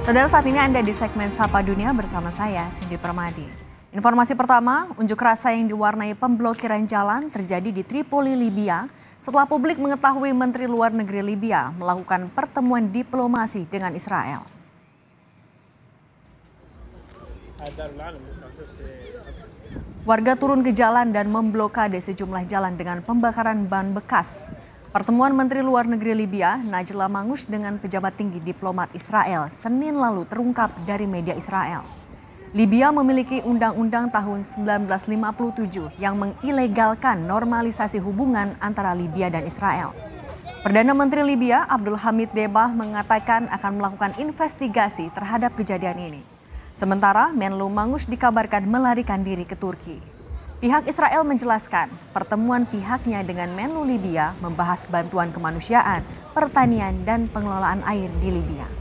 Saudara saat ini Anda di segmen Sapa Dunia bersama saya, Cindy Permadi. Informasi pertama, unjuk rasa yang diwarnai pemblokiran jalan terjadi di Tripoli, Libya setelah publik mengetahui Menteri Luar Negeri Libya melakukan pertemuan diplomasi dengan Israel. Warga turun ke jalan dan memblokade sejumlah jalan dengan pembakaran ban bekas Pertemuan Menteri Luar Negeri Libya Najla Mangush dengan pejabat tinggi diplomat Israel Senin lalu terungkap dari media Israel. Libya memiliki undang-undang tahun 1957 yang mengilegalkan normalisasi hubungan antara Libya dan Israel. Perdana Menteri Libya Abdul Hamid Debah mengatakan akan melakukan investigasi terhadap kejadian ini. Sementara Menlu Mangush dikabarkan melarikan diri ke Turki. Pihak Israel menjelaskan pertemuan pihaknya dengan Menlu Libya membahas bantuan kemanusiaan, pertanian, dan pengelolaan air di Libya.